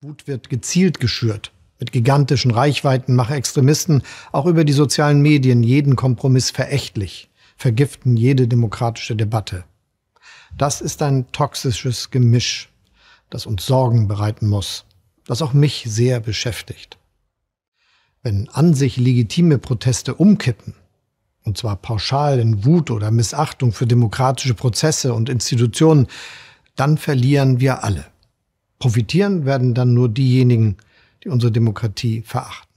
Wut wird gezielt geschürt. Mit gigantischen Reichweiten machen Extremisten auch über die sozialen Medien jeden Kompromiss verächtlich, vergiften jede demokratische Debatte. Das ist ein toxisches Gemisch, das uns Sorgen bereiten muss, das auch mich sehr beschäftigt. Wenn an sich legitime Proteste umkippen, und zwar pauschal in Wut oder Missachtung für demokratische Prozesse und Institutionen, dann verlieren wir alle. Profitieren werden dann nur diejenigen, die unsere Demokratie verachten.